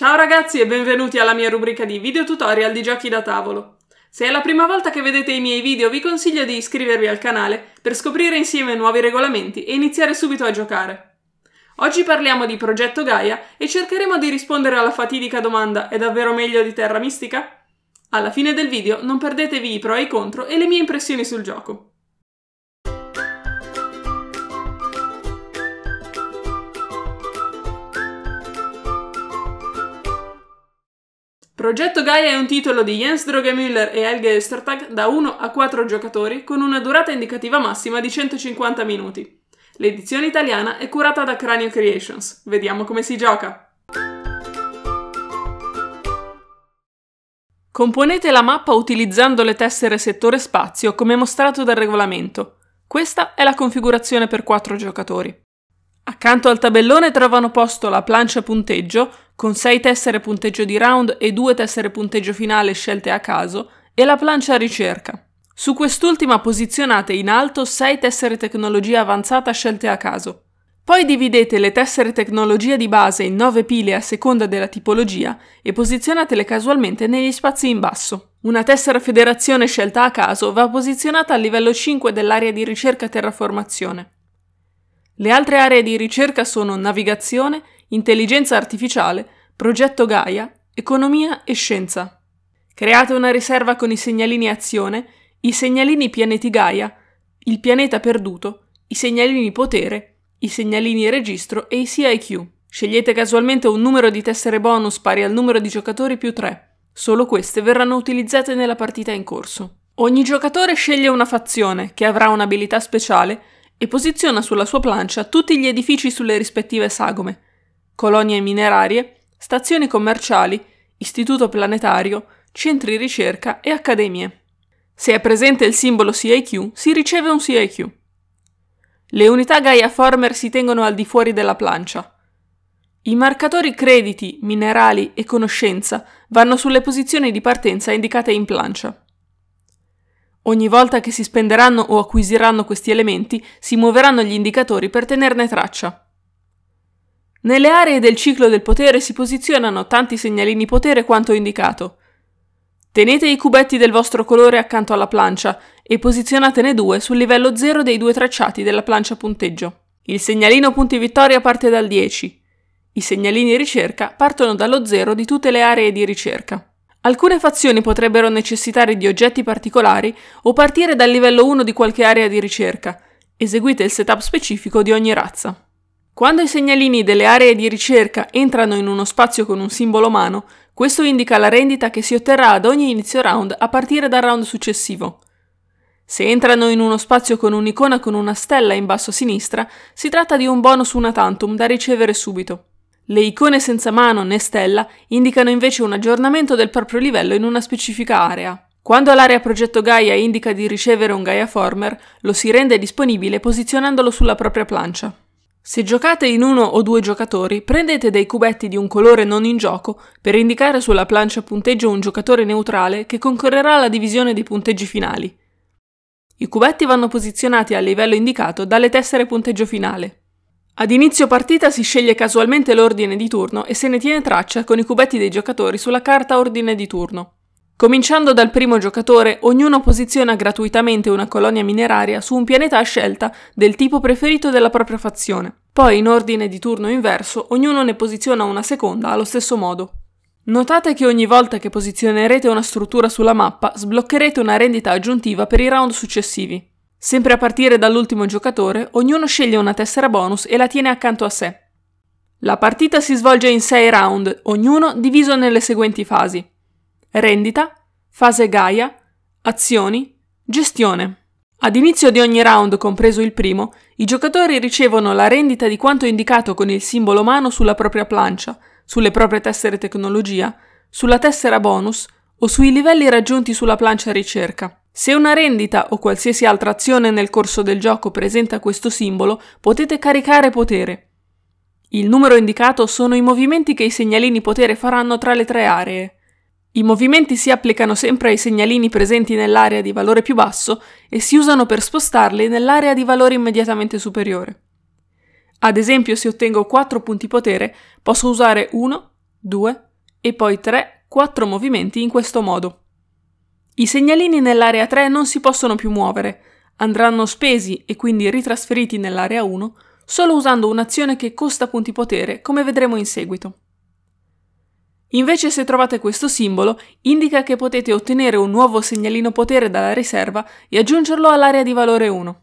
Ciao ragazzi e benvenuti alla mia rubrica di video tutorial di giochi da tavolo. Se è la prima volta che vedete i miei video vi consiglio di iscrivervi al canale per scoprire insieme nuovi regolamenti e iniziare subito a giocare. Oggi parliamo di Progetto Gaia e cercheremo di rispondere alla fatidica domanda è davvero meglio di Terra Mistica? Alla fine del video non perdetevi i pro e i contro e le mie impressioni sul gioco. Progetto Gaia è un titolo di Jens Drogemüller e Helge Östertag da 1 a 4 giocatori con una durata indicativa massima di 150 minuti. L'edizione italiana è curata da Cranio Creations. Vediamo come si gioca! Componete la mappa utilizzando le tessere settore spazio come mostrato dal regolamento. Questa è la configurazione per 4 giocatori. Accanto al tabellone trovano posto la plancia punteggio, con 6 tessere punteggio di round e 2 tessere punteggio finale scelte a caso, e la plancia ricerca. Su quest'ultima posizionate in alto 6 tessere tecnologia avanzata scelte a caso. Poi dividete le tessere tecnologia di base in 9 pile a seconda della tipologia e posizionatele casualmente negli spazi in basso. Una tessera federazione scelta a caso va posizionata a livello 5 dell'area di ricerca terraformazione. Le altre aree di ricerca sono navigazione, intelligenza artificiale, progetto Gaia, economia e scienza. Create una riserva con i segnalini azione, i segnalini pianeti Gaia, il pianeta perduto, i segnalini potere, i segnalini registro e i CIQ. Scegliete casualmente un numero di tessere bonus pari al numero di giocatori più 3. Solo queste verranno utilizzate nella partita in corso. Ogni giocatore sceglie una fazione che avrà un'abilità speciale e posiziona sulla sua plancia tutti gli edifici sulle rispettive sagome, colonie minerarie, stazioni commerciali, istituto planetario, centri ricerca e accademie. Se è presente il simbolo CIQ, si riceve un CIQ. Le unità Gaia Former si tengono al di fuori della plancia. I marcatori crediti, minerali e conoscenza vanno sulle posizioni di partenza indicate in plancia. Ogni volta che si spenderanno o acquisiranno questi elementi, si muoveranno gli indicatori per tenerne traccia. Nelle aree del ciclo del potere si posizionano tanti segnalini potere quanto indicato. Tenete i cubetti del vostro colore accanto alla plancia e posizionatene due sul livello 0 dei due tracciati della plancia punteggio. Il segnalino punti vittoria parte dal 10. I segnalini ricerca partono dallo 0 di tutte le aree di ricerca. Alcune fazioni potrebbero necessitare di oggetti particolari o partire dal livello 1 di qualche area di ricerca. Eseguite il setup specifico di ogni razza. Quando i segnalini delle aree di ricerca entrano in uno spazio con un simbolo umano, questo indica la rendita che si otterrà ad ogni inizio round a partire dal round successivo. Se entrano in uno spazio con un'icona con una stella in basso a sinistra, si tratta di un bonus una tantum da ricevere subito. Le icone senza mano né stella indicano invece un aggiornamento del proprio livello in una specifica area. Quando l'area progetto Gaia indica di ricevere un Gaia Former, lo si rende disponibile posizionandolo sulla propria plancia. Se giocate in uno o due giocatori, prendete dei cubetti di un colore non in gioco per indicare sulla plancia punteggio un giocatore neutrale che concorrerà alla divisione dei punteggi finali. I cubetti vanno posizionati al livello indicato dalle tessere punteggio finale. Ad inizio partita si sceglie casualmente l'ordine di turno e se ne tiene traccia con i cubetti dei giocatori sulla carta ordine di turno. Cominciando dal primo giocatore, ognuno posiziona gratuitamente una colonia mineraria su un pianeta a scelta del tipo preferito della propria fazione. Poi, in ordine di turno inverso, ognuno ne posiziona una seconda allo stesso modo. Notate che ogni volta che posizionerete una struttura sulla mappa, sbloccherete una rendita aggiuntiva per i round successivi. Sempre a partire dall'ultimo giocatore, ognuno sceglie una tessera bonus e la tiene accanto a sé. La partita si svolge in 6 round, ognuno diviso nelle seguenti fasi. Rendita, fase Gaia, azioni, gestione. Ad inizio di ogni round, compreso il primo, i giocatori ricevono la rendita di quanto indicato con il simbolo mano sulla propria plancia, sulle proprie tessere tecnologia, sulla tessera bonus o sui livelli raggiunti sulla plancia ricerca. Se una rendita o qualsiasi altra azione nel corso del gioco presenta questo simbolo, potete caricare potere. Il numero indicato sono i movimenti che i segnalini potere faranno tra le tre aree. I movimenti si applicano sempre ai segnalini presenti nell'area di valore più basso e si usano per spostarli nell'area di valore immediatamente superiore. Ad esempio, se ottengo 4 punti potere, posso usare 1, 2 e poi 3, 4 movimenti in questo modo. I segnalini nell'area 3 non si possono più muovere, andranno spesi e quindi ritrasferiti nell'area 1 solo usando un'azione che costa punti potere, come vedremo in seguito. Invece se trovate questo simbolo, indica che potete ottenere un nuovo segnalino potere dalla riserva e aggiungerlo all'area di valore 1.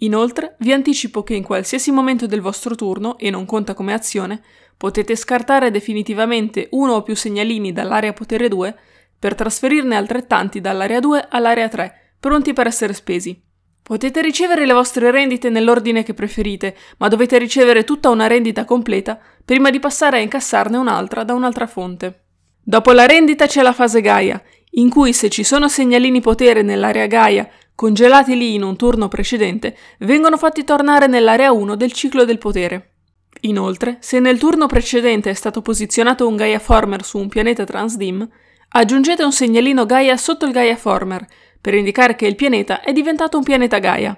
Inoltre, vi anticipo che in qualsiasi momento del vostro turno, e non conta come azione, potete scartare definitivamente uno o più segnalini dall'area potere 2 per trasferirne altrettanti dall'area 2 all'area 3, pronti per essere spesi. Potete ricevere le vostre rendite nell'ordine che preferite, ma dovete ricevere tutta una rendita completa prima di passare a incassarne un'altra da un'altra fonte. Dopo la rendita c'è la fase Gaia, in cui se ci sono segnalini potere nell'area Gaia congelati lì in un turno precedente, vengono fatti tornare nell'area 1 del ciclo del potere. Inoltre, se nel turno precedente è stato posizionato un Gaia Former su un pianeta Transdim, Aggiungete un segnalino Gaia sotto il Gaia Former per indicare che il pianeta è diventato un pianeta Gaia.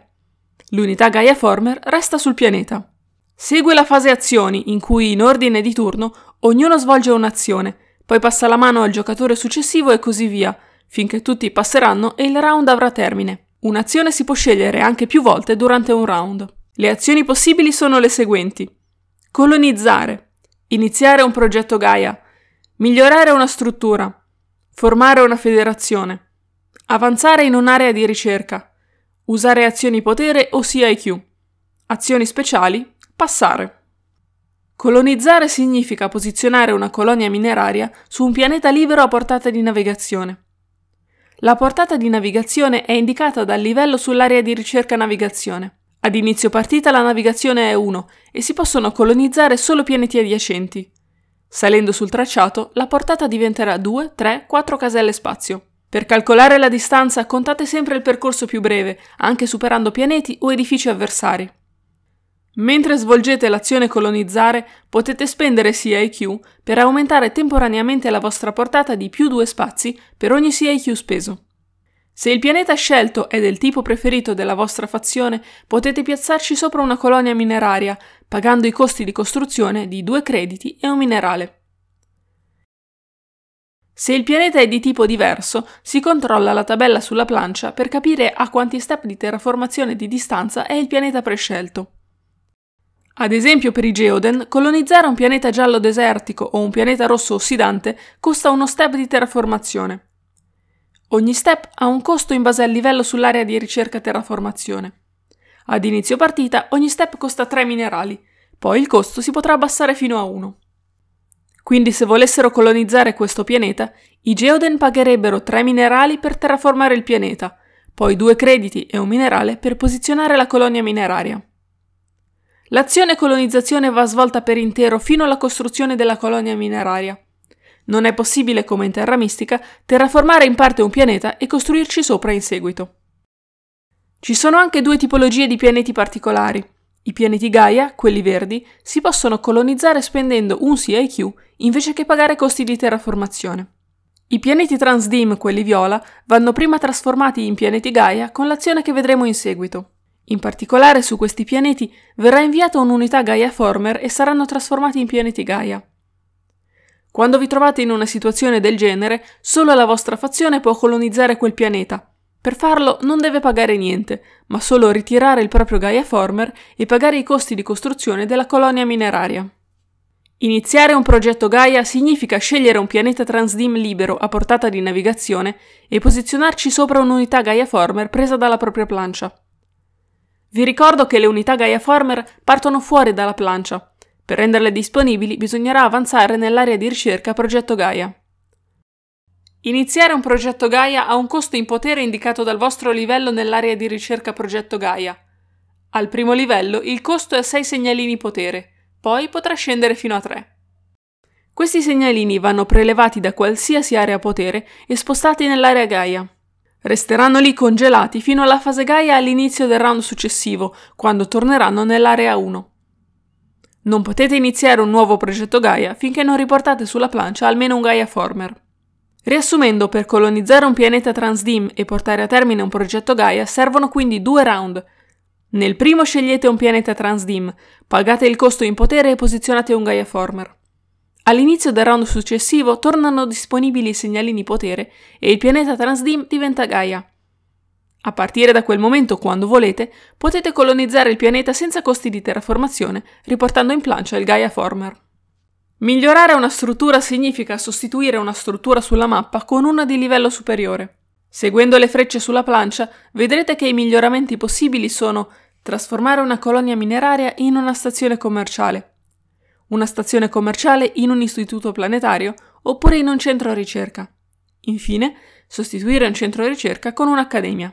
L'unità Gaia Former resta sul pianeta. Segue la fase azioni, in cui in ordine di turno ognuno svolge un'azione, poi passa la mano al giocatore successivo e così via, finché tutti passeranno e il round avrà termine. Un'azione si può scegliere anche più volte durante un round. Le azioni possibili sono le seguenti. Colonizzare. Iniziare un progetto Gaia. Migliorare una struttura formare una federazione, avanzare in un'area di ricerca, usare azioni potere o CIQ, azioni speciali, passare. Colonizzare significa posizionare una colonia mineraria su un pianeta libero a portata di navigazione. La portata di navigazione è indicata dal livello sull'area di ricerca navigazione. Ad inizio partita la navigazione è 1 e si possono colonizzare solo pianeti adiacenti. Salendo sul tracciato, la portata diventerà 2, 3, 4 caselle spazio. Per calcolare la distanza contate sempre il percorso più breve, anche superando pianeti o edifici avversari. Mentre svolgete l'azione colonizzare, potete spendere CIQ per aumentare temporaneamente la vostra portata di più due spazi per ogni CIQ speso. Se il pianeta scelto è del tipo preferito della vostra fazione, potete piazzarci sopra una colonia mineraria, pagando i costi di costruzione di due crediti e un minerale. Se il pianeta è di tipo diverso, si controlla la tabella sulla plancia per capire a quanti step di terraformazione di distanza è il pianeta prescelto. Ad esempio per i Geoden, colonizzare un pianeta giallo desertico o un pianeta rosso ossidante costa uno step di terraformazione. Ogni step ha un costo in base al livello sull'area di ricerca terraformazione. Ad inizio partita ogni step costa 3 minerali, poi il costo si potrà abbassare fino a 1. Quindi se volessero colonizzare questo pianeta, i Geoden pagherebbero 3 minerali per terraformare il pianeta, poi 2 crediti e un minerale per posizionare la colonia mineraria. L'azione colonizzazione va svolta per intero fino alla costruzione della colonia mineraria. Non è possibile, come in Terra Mistica, terraformare in parte un pianeta e costruirci sopra in seguito. Ci sono anche due tipologie di pianeti particolari. I pianeti Gaia, quelli verdi, si possono colonizzare spendendo un CIQ invece che pagare costi di terraformazione. I pianeti Transdim, quelli viola, vanno prima trasformati in pianeti Gaia con l'azione che vedremo in seguito. In particolare su questi pianeti verrà inviata un'unità Gaia Former e saranno trasformati in pianeti Gaia. Quando vi trovate in una situazione del genere, solo la vostra fazione può colonizzare quel pianeta. Per farlo non deve pagare niente, ma solo ritirare il proprio Gaia Former e pagare i costi di costruzione della colonia mineraria. Iniziare un progetto Gaia significa scegliere un pianeta Transdim libero a portata di navigazione e posizionarci sopra un'unità Gaia Former presa dalla propria plancia. Vi ricordo che le unità Gaia Former partono fuori dalla plancia, per renderle disponibili bisognerà avanzare nell'area di ricerca Progetto Gaia. Iniziare un progetto Gaia ha un costo in potere indicato dal vostro livello nell'area di ricerca Progetto Gaia. Al primo livello il costo è 6 segnalini potere, poi potrà scendere fino a 3. Questi segnalini vanno prelevati da qualsiasi area potere e spostati nell'area Gaia. Resteranno lì congelati fino alla fase Gaia all'inizio del round successivo, quando torneranno nell'area 1. Non potete iniziare un nuovo progetto Gaia finché non riportate sulla plancia almeno un Gaia Former. Riassumendo, per colonizzare un pianeta Transdim e portare a termine un progetto Gaia servono quindi due round. Nel primo scegliete un pianeta Transdim, pagate il costo in potere e posizionate un Gaia Former. All'inizio del round successivo tornano disponibili i segnalini potere e il pianeta Transdim diventa Gaia. A partire da quel momento, quando volete, potete colonizzare il pianeta senza costi di terraformazione, riportando in plancia il Gaia Former. Migliorare una struttura significa sostituire una struttura sulla mappa con una di livello superiore. Seguendo le frecce sulla plancia, vedrete che i miglioramenti possibili sono trasformare una colonia mineraria in una stazione commerciale, una stazione commerciale in un istituto planetario oppure in un centro ricerca. Infine, sostituire un centro ricerca con un'accademia.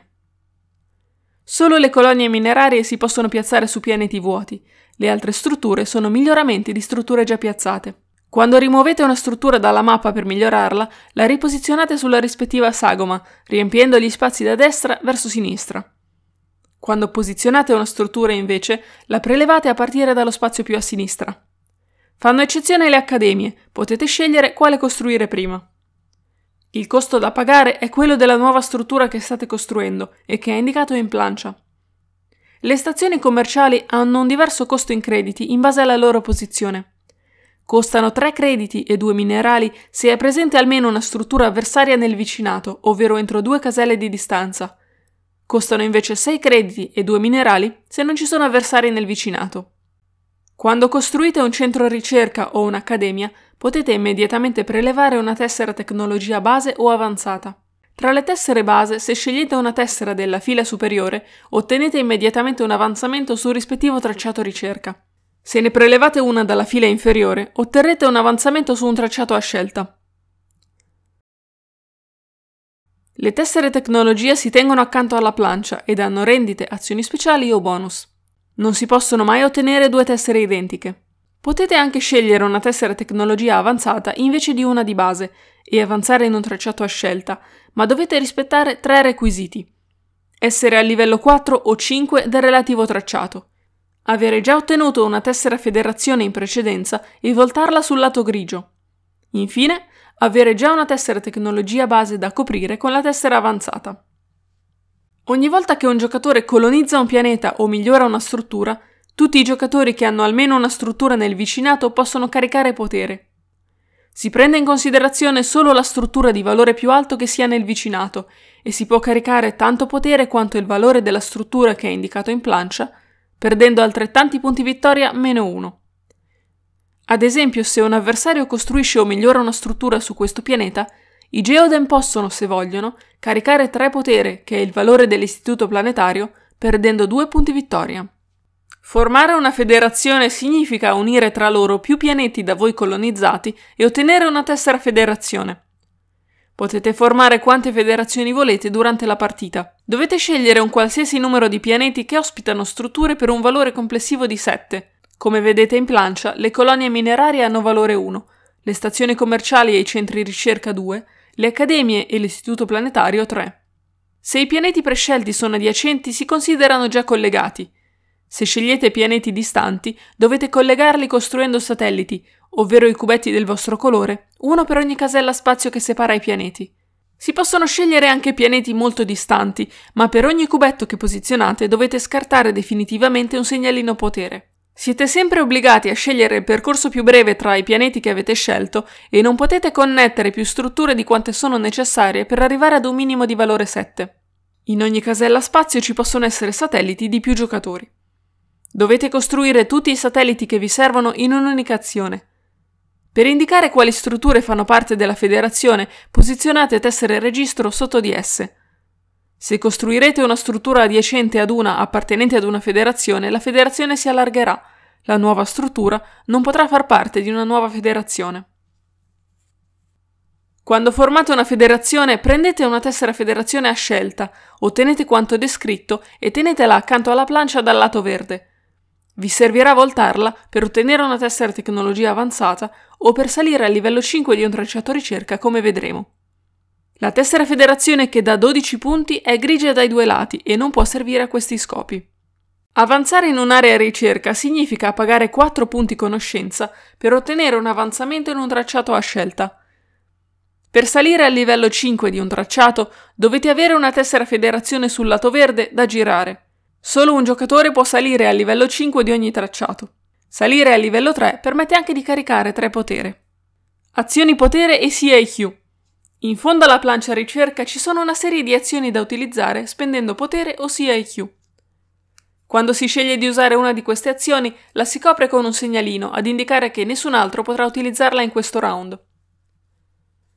Solo le colonie minerarie si possono piazzare su pianeti vuoti, le altre strutture sono miglioramenti di strutture già piazzate. Quando rimuovete una struttura dalla mappa per migliorarla, la riposizionate sulla rispettiva sagoma, riempiendo gli spazi da destra verso sinistra. Quando posizionate una struttura invece, la prelevate a partire dallo spazio più a sinistra. Fanno eccezione le accademie, potete scegliere quale costruire prima. Il costo da pagare è quello della nuova struttura che state costruendo e che è indicato in plancia. Le stazioni commerciali hanno un diverso costo in crediti in base alla loro posizione. Costano 3 crediti e 2 minerali se è presente almeno una struttura avversaria nel vicinato, ovvero entro due caselle di distanza. Costano invece 6 crediti e 2 minerali se non ci sono avversari nel vicinato. Quando costruite un centro ricerca o un'accademia, potete immediatamente prelevare una tessera tecnologia base o avanzata. Tra le tessere base, se scegliete una tessera della fila superiore, ottenete immediatamente un avanzamento sul rispettivo tracciato ricerca. Se ne prelevate una dalla fila inferiore, otterrete un avanzamento su un tracciato a scelta. Le tessere tecnologia si tengono accanto alla plancia e danno rendite, azioni speciali o bonus. Non si possono mai ottenere due tessere identiche. Potete anche scegliere una tessera tecnologia avanzata invece di una di base e avanzare in un tracciato a scelta, ma dovete rispettare tre requisiti. Essere a livello 4 o 5 del relativo tracciato. Avere già ottenuto una tessera federazione in precedenza e voltarla sul lato grigio. Infine, avere già una tessera tecnologia base da coprire con la tessera avanzata. Ogni volta che un giocatore colonizza un pianeta o migliora una struttura, tutti i giocatori che hanno almeno una struttura nel vicinato possono caricare potere. Si prende in considerazione solo la struttura di valore più alto che sia nel vicinato e si può caricare tanto potere quanto il valore della struttura che è indicato in plancia, perdendo altrettanti punti vittoria meno uno. Ad esempio, se un avversario costruisce o migliora una struttura su questo pianeta, i Geoden possono, se vogliono, caricare 3 potere, che è il valore dell'istituto planetario, perdendo 2 punti vittoria. Formare una federazione significa unire tra loro più pianeti da voi colonizzati e ottenere una tessera federazione. Potete formare quante federazioni volete durante la partita. Dovete scegliere un qualsiasi numero di pianeti che ospitano strutture per un valore complessivo di 7. Come vedete in plancia, le colonie minerarie hanno valore 1, le stazioni commerciali e i centri ricerca 2, le accademie e l'istituto planetario 3. Se i pianeti prescelti sono adiacenti, si considerano già collegati – se scegliete pianeti distanti, dovete collegarli costruendo satelliti, ovvero i cubetti del vostro colore, uno per ogni casella spazio che separa i pianeti. Si possono scegliere anche pianeti molto distanti, ma per ogni cubetto che posizionate dovete scartare definitivamente un segnalino potere. Siete sempre obbligati a scegliere il percorso più breve tra i pianeti che avete scelto e non potete connettere più strutture di quante sono necessarie per arrivare ad un minimo di valore 7. In ogni casella spazio ci possono essere satelliti di più giocatori. Dovete costruire tutti i satelliti che vi servono in un'unica azione. Per indicare quali strutture fanno parte della federazione, posizionate tessere registro sotto di esse. Se costruirete una struttura adiacente ad una appartenente ad una federazione, la federazione si allargherà. La nuova struttura non potrà far parte di una nuova federazione. Quando formate una federazione, prendete una tessera federazione a scelta, ottenete quanto descritto e tenetela accanto alla plancia dal lato verde. Vi servirà voltarla per ottenere una tessera tecnologia avanzata o per salire al livello 5 di un tracciato ricerca, come vedremo. La tessera federazione che dà 12 punti è grigia dai due lati e non può servire a questi scopi. Avanzare in un'area ricerca significa pagare 4 punti conoscenza per ottenere un avanzamento in un tracciato a scelta. Per salire al livello 5 di un tracciato dovete avere una tessera federazione sul lato verde da girare. Solo un giocatore può salire al livello 5 di ogni tracciato. Salire al livello 3 permette anche di caricare 3 potere. Azioni potere e CIQ. In fondo alla plancia ricerca ci sono una serie di azioni da utilizzare spendendo potere o CIQ. Quando si sceglie di usare una di queste azioni, la si copre con un segnalino ad indicare che nessun altro potrà utilizzarla in questo round.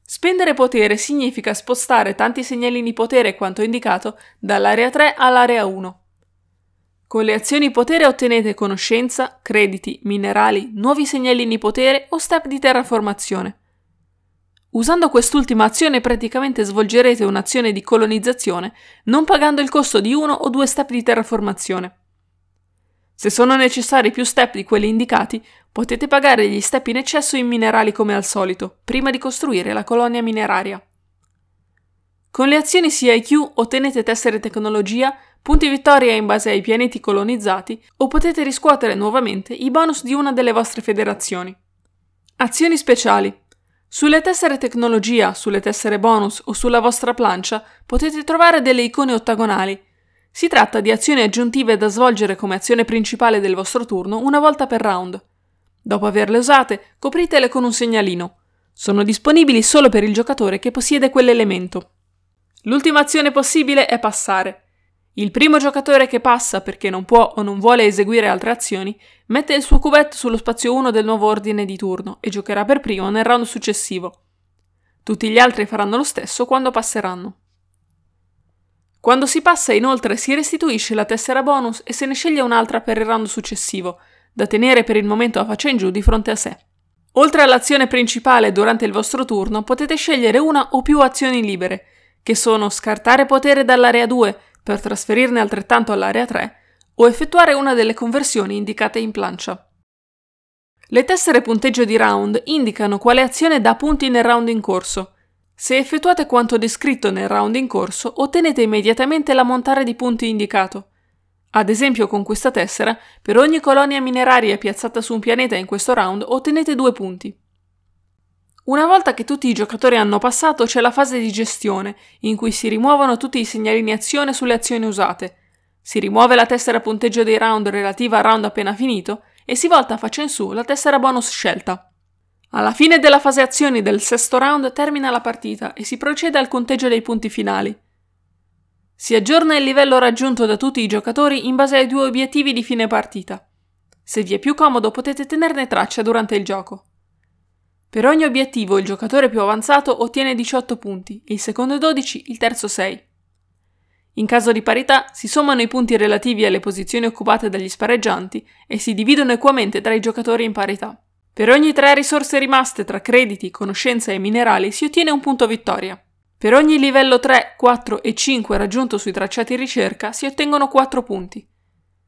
Spendere potere significa spostare tanti segnalini potere quanto indicato dall'area 3 all'area 1. Con le azioni potere ottenete conoscenza, crediti, minerali, nuovi segnalini potere o step di terraformazione. Usando quest'ultima azione praticamente svolgerete un'azione di colonizzazione, non pagando il costo di uno o due step di terraformazione. Se sono necessari più step di quelli indicati, potete pagare gli step in eccesso in minerali come al solito, prima di costruire la colonia mineraria. Con le azioni CIQ ottenete tessere tecnologia, punti vittoria in base ai pianeti colonizzati o potete riscuotere nuovamente i bonus di una delle vostre federazioni. Azioni speciali. Sulle tessere tecnologia, sulle tessere bonus o sulla vostra plancia potete trovare delle icone ottagonali. Si tratta di azioni aggiuntive da svolgere come azione principale del vostro turno una volta per round. Dopo averle usate, copritele con un segnalino. Sono disponibili solo per il giocatore che possiede quell'elemento. L'ultima azione possibile è passare. Il primo giocatore che passa perché non può o non vuole eseguire altre azioni mette il suo cubetto sullo spazio 1 del nuovo ordine di turno e giocherà per primo nel round successivo. Tutti gli altri faranno lo stesso quando passeranno. Quando si passa inoltre si restituisce la tessera bonus e se ne sceglie un'altra per il round successivo, da tenere per il momento a faccia in giù di fronte a sé. Oltre all'azione principale durante il vostro turno potete scegliere una o più azioni libere, che sono scartare potere dall'area 2 per trasferirne altrettanto all'area 3 o effettuare una delle conversioni indicate in plancia. Le tessere punteggio di round indicano quale azione dà punti nel round in corso. Se effettuate quanto descritto nel round in corso, ottenete immediatamente l'ammontare di punti indicato. Ad esempio con questa tessera, per ogni colonia mineraria piazzata su un pianeta in questo round ottenete due punti. Una volta che tutti i giocatori hanno passato c'è la fase di gestione, in cui si rimuovono tutti i segnalini azione sulle azioni usate. Si rimuove la tessera punteggio dei round relativa al round appena finito e si volta a faccia in su la tessera bonus scelta. Alla fine della fase azioni del sesto round termina la partita e si procede al conteggio dei punti finali. Si aggiorna il livello raggiunto da tutti i giocatori in base ai due obiettivi di fine partita. Se vi è più comodo potete tenerne traccia durante il gioco. Per ogni obiettivo il giocatore più avanzato ottiene 18 punti, il secondo 12, il terzo 6. In caso di parità si sommano i punti relativi alle posizioni occupate dagli spareggianti e si dividono equamente tra i giocatori in parità. Per ogni tre risorse rimaste tra crediti, conoscenza e minerali si ottiene un punto vittoria. Per ogni livello 3, 4 e 5 raggiunto sui tracciati ricerca si ottengono 4 punti.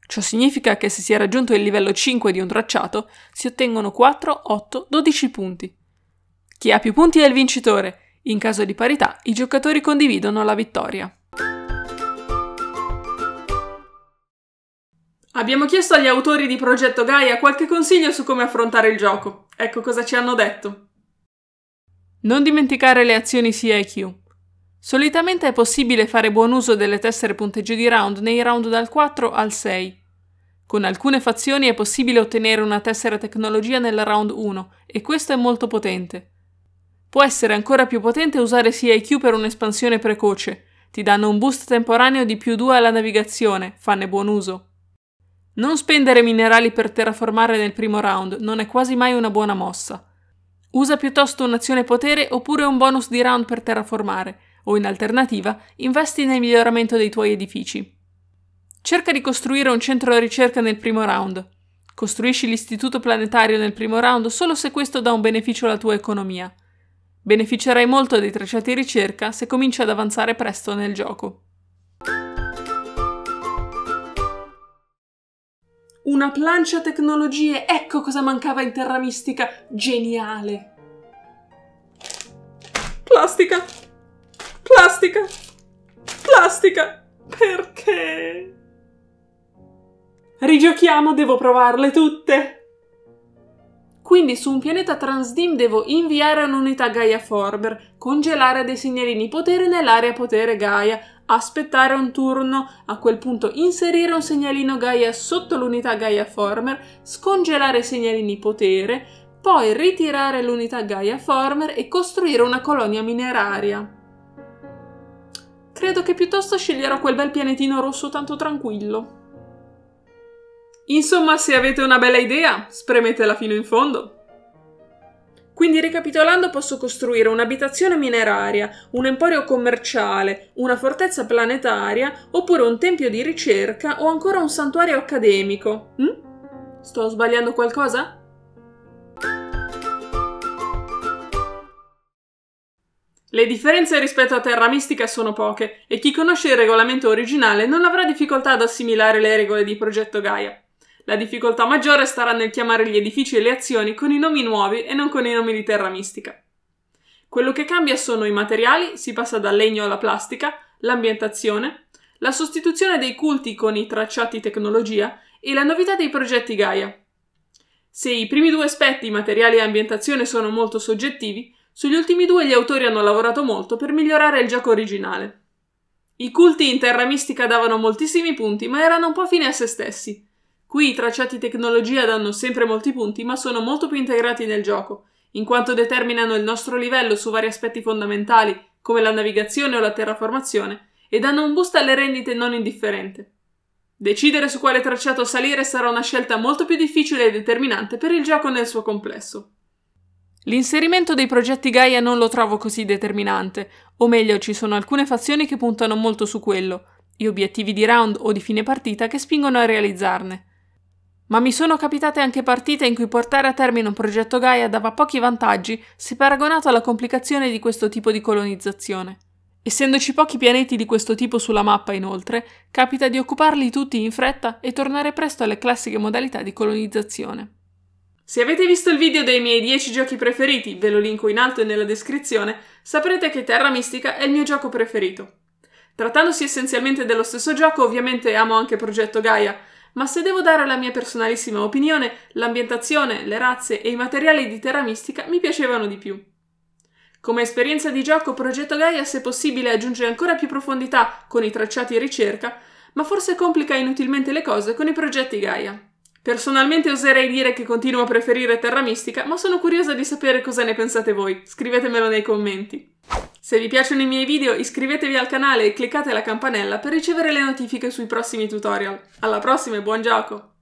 Ciò significa che se si è raggiunto il livello 5 di un tracciato, si ottengono 4, 8, 12 punti. Chi ha più punti è il vincitore. In caso di parità, i giocatori condividono la vittoria. Abbiamo chiesto agli autori di Progetto Gaia qualche consiglio su come affrontare il gioco. Ecco cosa ci hanno detto. Non dimenticare le azioni CIQ. Solitamente è possibile fare buon uso delle tessere punteggio di round nei round dal 4 al 6. Con alcune fazioni è possibile ottenere una tessera tecnologia nel round 1 e questo è molto potente. Può essere ancora più potente usare CIQ per un'espansione precoce. Ti danno un boost temporaneo di più 2 alla navigazione, fanne buon uso. Non spendere minerali per terraformare nel primo round non è quasi mai una buona mossa. Usa piuttosto un'azione potere oppure un bonus di round per terraformare, o in alternativa investi nel miglioramento dei tuoi edifici. Cerca di costruire un centro di ricerca nel primo round. Costruisci l'istituto planetario nel primo round solo se questo dà un beneficio alla tua economia. Beneficerai molto dei tracciati ricerca se cominci ad avanzare presto nel gioco. Una plancia tecnologie, ecco cosa mancava in Terra Mistica. Geniale! Plastica! Plastica! Plastica! Perché? Rigiochiamo, devo provarle tutte! Quindi su un pianeta Transdim devo inviare un'unità Gaia Forber, congelare dei segnalini potere nell'area potere Gaia, aspettare un turno, a quel punto inserire un segnalino Gaia sotto l'unità Gaia Former, scongelare i segnalini potere, poi ritirare l'unità Gaia Former e costruire una colonia mineraria credo che piuttosto sceglierò quel bel pianetino rosso tanto tranquillo. Insomma, se avete una bella idea, spremetela fino in fondo. Quindi ricapitolando posso costruire un'abitazione mineraria, un emporio commerciale, una fortezza planetaria, oppure un tempio di ricerca o ancora un santuario accademico. Hm? Sto sbagliando qualcosa? Le differenze rispetto a Terra Mistica sono poche e chi conosce il regolamento originale non avrà difficoltà ad assimilare le regole di Progetto Gaia. La difficoltà maggiore starà nel chiamare gli edifici e le azioni con i nomi nuovi e non con i nomi di Terra Mistica. Quello che cambia sono i materiali, si passa dal legno alla plastica, l'ambientazione, la sostituzione dei culti con i tracciati tecnologia e la novità dei progetti Gaia. Se i primi due aspetti, materiali e ambientazione, sono molto soggettivi, sugli ultimi due gli autori hanno lavorato molto per migliorare il gioco originale. I culti in terra mistica davano moltissimi punti, ma erano un po' fine a se stessi. Qui i tracciati tecnologia danno sempre molti punti, ma sono molto più integrati nel gioco, in quanto determinano il nostro livello su vari aspetti fondamentali, come la navigazione o la terraformazione, e danno un boost alle rendite non indifferente. Decidere su quale tracciato salire sarà una scelta molto più difficile e determinante per il gioco nel suo complesso. L'inserimento dei progetti Gaia non lo trovo così determinante, o meglio ci sono alcune fazioni che puntano molto su quello, e obiettivi di round o di fine partita che spingono a realizzarne. Ma mi sono capitate anche partite in cui portare a termine un progetto Gaia dava pochi vantaggi se paragonato alla complicazione di questo tipo di colonizzazione. Essendoci pochi pianeti di questo tipo sulla mappa, inoltre, capita di occuparli tutti in fretta e tornare presto alle classiche modalità di colonizzazione. Se avete visto il video dei miei 10 giochi preferiti, ve lo linko in alto e nella descrizione, saprete che Terra Mistica è il mio gioco preferito. Trattandosi essenzialmente dello stesso gioco, ovviamente amo anche Progetto Gaia, ma se devo dare la mia personalissima opinione, l'ambientazione, le razze e i materiali di Terra Mistica mi piacevano di più. Come esperienza di gioco, Progetto Gaia, se possibile, aggiunge ancora più profondità con i tracciati e ricerca, ma forse complica inutilmente le cose con i progetti Gaia. Personalmente oserei dire che continuo a preferire Terra Mistica, ma sono curiosa di sapere cosa ne pensate voi. Scrivetemelo nei commenti. Se vi piacciono i miei video iscrivetevi al canale e cliccate la campanella per ricevere le notifiche sui prossimi tutorial. Alla prossima e buon gioco!